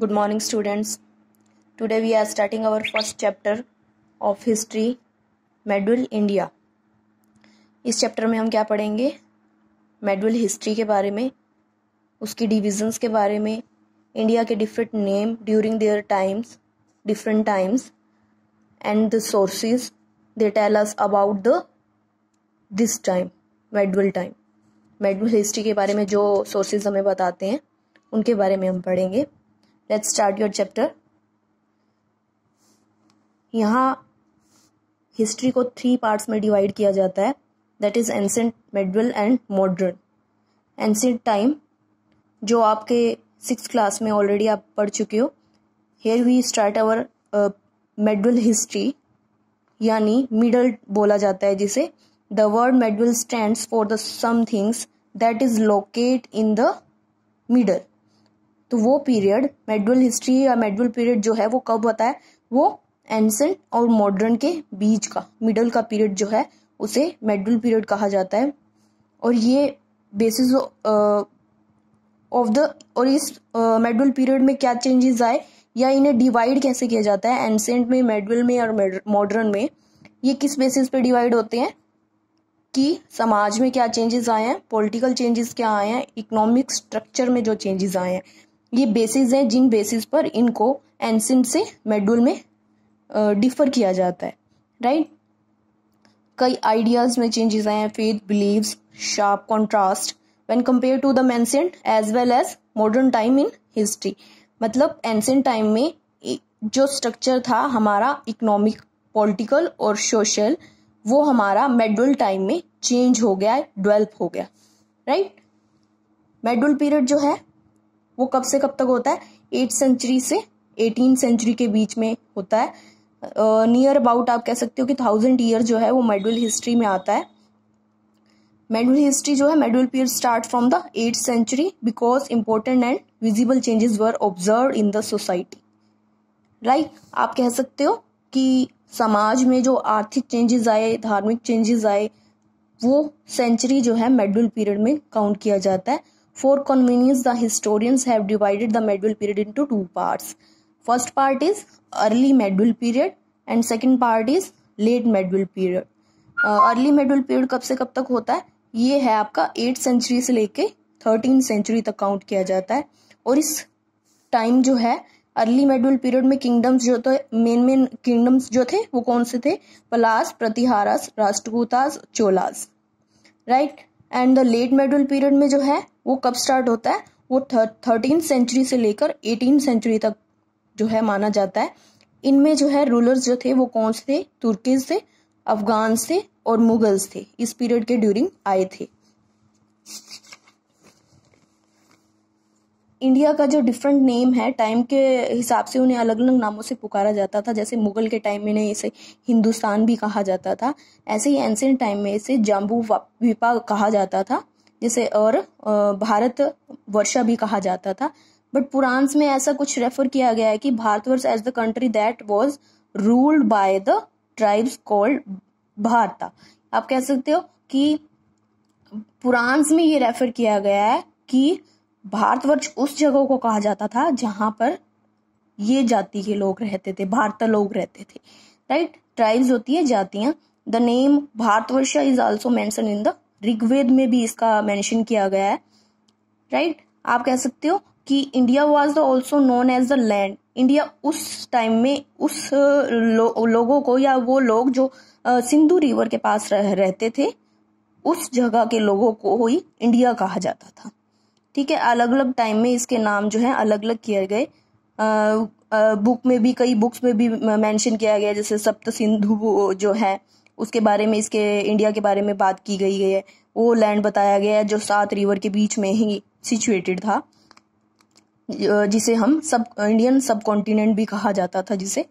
Good morning students today we are starting our first chapter of history medieval India इस चैप्टर में हम क्या पढ़ेंगे मेडुअल हिस्ट्री के बारे में उसकी डिविजन्स के बारे में इंडिया के different name during their times different times and the sources they tell us about the this time medieval time medieval history के बारे में जो सोर्सेज हमें बताते हैं उनके बारे में हम पढ़ेंगे लेट्स स्टार्ट योर चैप्टर यहाँ हिस्ट्री को थ्री पार्ट्स में डिवाइड किया जाता है that is ancient medieval and modern ancient time जो आपके सिक्स क्लास में ऑलरेडी आप पढ़ चुके हो here we start our medieval history यानी मिडल बोला जाता है जिसे the word medieval stand for the some things that is located in the middle तो वो पीरियड मेडुअल हिस्ट्री या मेडुअल पीरियड जो है वो कब होता है वो एंसेंट और मॉडर्न के बीच का मिडल का पीरियड जो है उसे मेडुअल पीरियड कहा जाता है और ये बेसिस ऑफ द और इस मेडुअल पीरियड में क्या चेंजेस आए या इन्हें डिवाइड कैसे किया जाता है एंसेंट में मेडुअल में और मॉडर्न में ये किस बेसिस पे डिवाइड होते हैं कि समाज में क्या चेंजेस आए हैं पॉलिटिकल चेंजेस क्या आए हैं इकोनॉमिक स्ट्रक्चर में जो चेंजेस आए हैं ये बेसिस हैं जिन बेसिस पर इनको एंसिम से मेडुल में डिफर किया जाता है राइट कई आइडियाज में चेंजेस आए हैं faith believe sharp contrast when compare to the ancient as well as modern time in history मतलब एंसेंट टाइम में जो स्ट्रक्चर था हमारा इकोनॉमिक पॉलिटिकल और सोशल वो हमारा मेडुल टाइम में चेंज हो गया है डेवलप हो गया राइट मेडुल पीरियड जो है वो कब से कब तक होता है एट सेंचुरी से एटीन सेंचुरी के बीच में होता है नियर uh, अबाउट आप कह सकते हो कि थाउजेंड ईयर जो है वो मेडुअल हिस्ट्री में आता है मेडुअल हिस्ट्री जो है medieval period start from the eight century because important and visible changes were observe in the society right आप कह सकते हो कि समाज में जो आर्थिक चेंजेस आए धार्मिक चेंजेस आए वो सेंचुरी जो है मेडुअल पीरियड में काउंट किया जाता है For convenience, the historians have divided the medieval period into two parts. First part is early medieval period and second part is late medieval period. Uh, early medieval period कब से कब तक होता है ये है आपका एट सेंचुरी से लेके थर्टीन सेंचुरी तक काउंट किया जाता है और इस टाइम जो है अर्ली मेडल पीरियड में किंगडम्स जो थे मेन मेन किंगडम्स जो थे वो कौन से थे Palas Pratiharas Rashtrakutas Cholas right and the late medieval period में जो है वो कब स्टार्ट होता है वो थर्टीन सेंचुरी से लेकर एटीन सेंचुरी तक जो है माना जाता है इनमें जो है रूलर्स जो थे वो कौन से थे तुर्की से अफगान से और मुगल्स थे इस पीरियड के ड्यूरिंग आए थे इंडिया का जो डिफरेंट नेम है टाइम के हिसाब से उन्हें अलग अलग नामों से पुकारा जाता था जैसे मुगल के टाइम में इसे हिंदुस्तान भी कहा जाता था ऐसे ही एंसेंट टाइम में इसे जाम्बू विपा कहा जाता था जैसे और भारत वर्षा भी कहा जाता था बट पुरान्स में ऐसा कुछ रेफर किया गया है कि Bharatvarsh as the country that was ruled by the tribes called Bharata आप कह सकते हो कि पुरान्स में ये रेफर किया गया है कि भारतवर्ष उस जगह को कहा जाता था जहां पर ये जाति के लोग रहते थे भारत लोग रहते थे राइट ट्राइब्स होती है जातियां the name Bharatvarsh is also mention in the Rigveda में भी इसका मैंशन किया गया है राइट right? आप कह सकते हो कि India was the also known as the land India उस टाइम में उस लो, लोगों को या वो लोग जो सिंधु रिवर के पास रह, रहते थे उस जगह के लोगों को ही इंडिया कहा जाता था ठीक है अलग अलग टाइम में इसके नाम जो है अलग अलग किए गए बुक में भी कई बुक्स में भी मेंशन किया गया जैसे सप्त सिंधु जो है उसके बारे में इसके इंडिया के बारे में बात की गई है वो लैंड बताया गया है जो सात रिवर के बीच में ही सिचुएटेड था जिसे हम सब इंडियन सब कॉन्टिनेंट भी कहा जाता था जिसे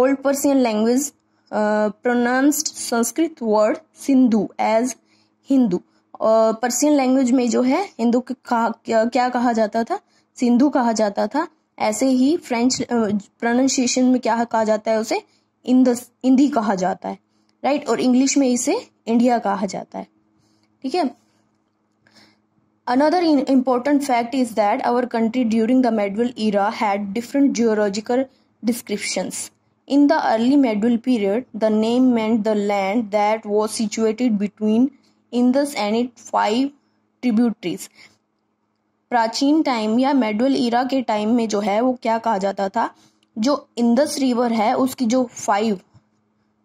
old Persian language pronounced Sanskrit word Sindhu as Hindu Persian language में जो है हिंदू क्या कहा जाता था सिंधु कहा जाता था ऐसे ही फ्रेंच प्रोनाउंसिएशन में क्या कहा जाता है उसे इंदी कहा जाता है राइट और इंग्लिश में इसे इंडिया कहा जाता है ठीक है another important fact is that our country during the medieval era had different geological description in the early medieval period the name meant the land that was situated between Indus and five tributaries प्राचीन time या medieval era के time में जो है वो क्या कहा जाता था जो इंदस रिवर है उसकी जो फाइव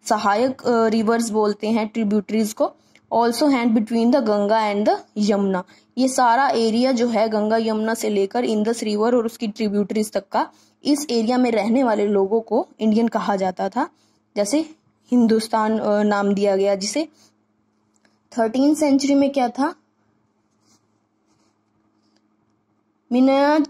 सहायक रिवर्स बोलते हैं ट्रिब्यूटरीज को also hand between the Ganga and the Yamuna ये सारा एरिया जो है गंगा यमुना से लेकर इंदस रिवर और उसकी ट्रिब्यूटरीज तक का इस एरिया में रहने वाले लोगों को इंडियन कहा जाता था जैसे हिंदुस्तान नाम दिया गया जिसे थर्टीन सेंचुरी में क्या था Minhaj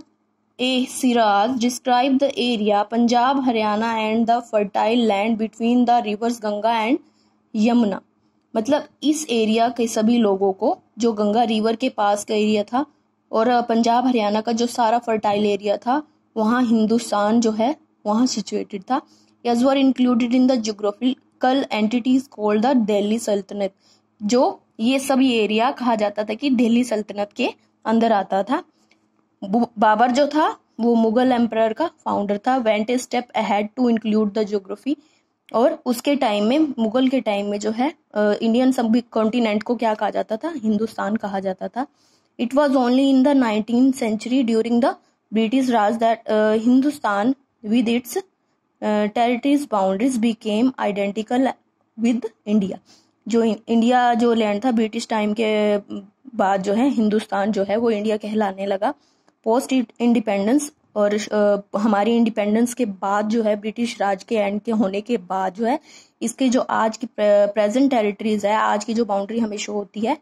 i Siraj describe the area Punjab Haryana and the fertile land between the rivers Ganga and Yamuna मतलब इस एरिया के सभी लोगों को जो गंगा रिवर के पास का एरिया था और पंजाब हरियाणा का जो सारा फर्टाइल एरिया था वहाँ हिंदुस्तान जो है वहाँ सिचुएटेड था as were included in the geographical entities called the Delhi Sultanate जो ये सब ये एरिया कहा जाता था कि दिल्ली सल्तनत के अंदर आता था बाबर जो था वो मुगल एम्प्रर का फाउंडर था went step ahead to include the geography और उसके टाइम में मुगल के टाइम में जो है इंडियन सब कॉन्टिनेंट को क्या कहा जाता था हिंदुस्तान कहा जाता था it was only in the nineteen century during the British Raj that Hindustan with its territories boundaries became identical with India जो इंडिया जो लैंड था ब्रिटिश टाइम के बाद जो है हिंदुस्तान जो है वो इंडिया कहलाने लगा पोस्ट इंडिपेंडेंस और हमारी इंडिपेंडेंस के बाद जो है ब्रिटिश राज के एंड के होने के बाद जो है इसके जो आज की प्रेजेंट टेरिटरीज है आज की जो बाउंड्री हमें शो होती है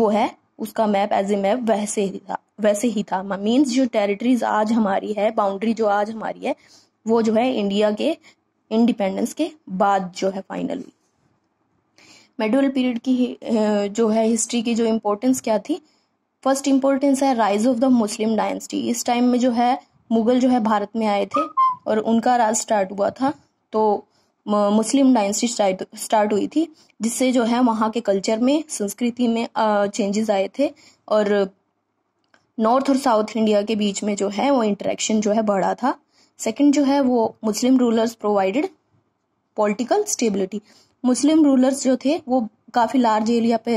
वो है उसका मैप एज ए मैप वैसे ही था वैसे ही था मीन्स जो टेरिटरीज आज हमारी है बाउंड्री जो आज हमारी है वो जो है इंडिया के इंडिपेंडेंस के बाद जो है फाइनल हुई मेडिवल पीरियड की जो है हिस्ट्री की जो इम्पोर्टेंस क्या थी फर्स्ट इम्पोर्टेंस है rise of the Muslim dynasty इस टाइम में जो है मुगल जो है भारत में आए थे और उनका राज स्टार्ट हुआ था तो मुस्लिम डायनेस्टी स्टार्ट हुई थी जिससे जो है वहाँ के कल्चर में संस्कृति में चेंजेस आए थे और नॉर्थ और साउथ इंडिया के बीच में जो है वो इंटरेक्शन जो है बढ़ा था सेकंड जो है वो Muslim rulers provided political stability Muslim rulers जो थे वो काफ़ी लार्ज एरिया पे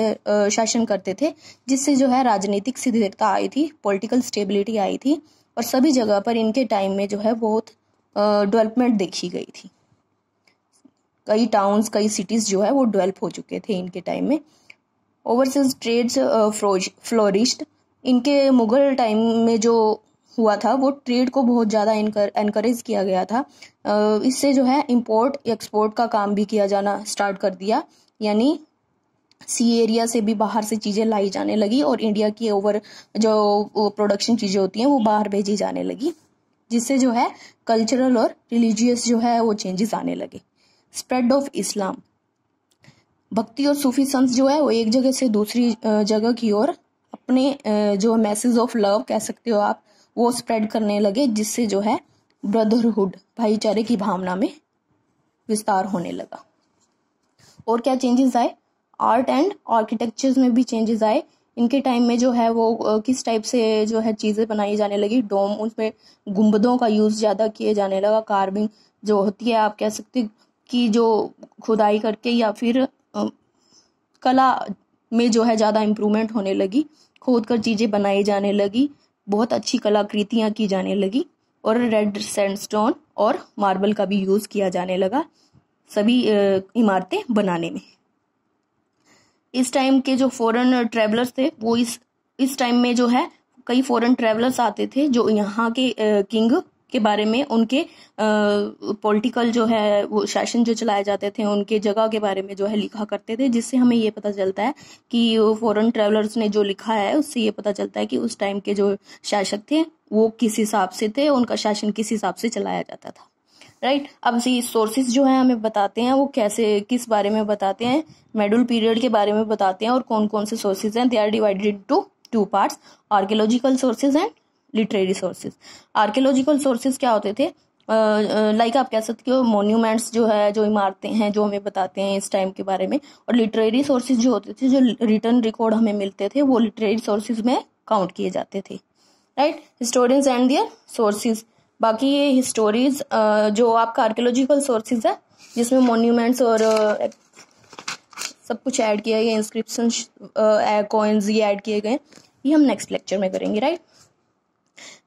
शासन करते थे जिससे जो है राजनीतिक स्थिरता आई थी पॉलिटिकल स्टेबिलिटी आई थी और सभी जगह पर इनके टाइम में जो है बहुत डेवलपमेंट देखी गई थी कई टाउन्स कई सिटीज़ जो है वो डेवलप हो चुके थे इनके टाइम में ओवरसीज ट्रेड्स फ्लोरिस्ट इनके मुगल टाइम में जो हुआ था वो ट्रेड को बहुत ज़्यादा इनक्रेज किया गया था इससे जो है इम्पोर्ट एक्सपोर्ट का काम भी किया जाना स्टार्ट कर दिया यानी सी एरिया से भी बाहर से चीज़ें लाई जाने लगी और इंडिया की ओवर जो प्रोडक्शन चीज़ें होती हैं वो बाहर भेजी जाने लगी जिससे जो है कल्चरल और रिलीजियस जो है वो चेंजेस आने लगे स्प्रेड ऑफ इस्लाम भक्ति और सूफी संत जो है वो एक जगह से दूसरी जगह की ओर अपने जो मैसेज ऑफ लव कह सकते हो आप वो स्प्रेड करने लगे जिससे जो है ब्रदरहुड भाईचारे की भावना में विस्तार होने लगा और क्या चेंजेस आए आर्ट एंड आर्किटेक्चर में भी चेंजेस आए इनके टाइम में जो है वो किस टाइप से जो है चीज़ें बनाई जाने लगी डोम उसमें गुम्बदों का यूज़ ज़्यादा किए जाने लगा कार्विंग जो होती है आप कह सकते कि जो खुदाई करके या फिर कला में जो है ज़्यादा इम्प्रूवमेंट होने लगी खोद कर चीज़ें बनाई जाने लगी बहुत अच्छी कलाकृतियाँ की जाने लगी और रेड सैंडस्टोन और मार्बल का भी यूज़ किया जाने लगा सभी इमारतें बनाने में इस टाइम के जो फॉरेन ट्रेवलर्स थे वो इस इस टाइम में जो है कई फॉरेन ट्रेवलर्स आते थे जो यहाँ के किंग के बारे में उनके पॉलिटिकल जो है वो शासन जो चलाए जाते थे उनके जगह के बारे में जो है लिखा करते थे जिससे हमें ये पता चलता है कि फॉरेन ट्रेवलर्स ने जो लिखा है उससे ये पता चलता है कि उस टाइम के जो शासक थे वो किस हिसाब से थे उनका शासन किस हिसाब से चलाया जाता था राइट अब ये सोर्सेज जो है हमें बताते हैं वो कैसे किस बारे में बताते हैं मेडुल पीरियड के बारे में बताते हैं और कौन कौन से सोर्सेज हैं they are divided to two parts archaeological sources and literary sources archaeological sources क्या होते थे लाइक आप कह सकते हो मोन्यूमेंट्स जो है जो इमारतें हैं जो हमें बताते हैं इस टाइम के बारे में और लिटरेरी सोर्सेज जो होते थे जो रिटर्न रिकॉर्ड हमें मिलते थे वो लिटरेरी सोर्सेज में काउंट किए जाते थे right historians and their sources बाकी ये हिस्टोरीज जो आपका आर्कियोलॉजिकल सोर्सेज है जिसमें मोन्यूमेंट्स और सब कुछ ऐड किया गया इंस्क्रिप्शन कॉइन्स ये ऐड किए गए ये हम नेक्स्ट लेक्चर में करेंगे राइट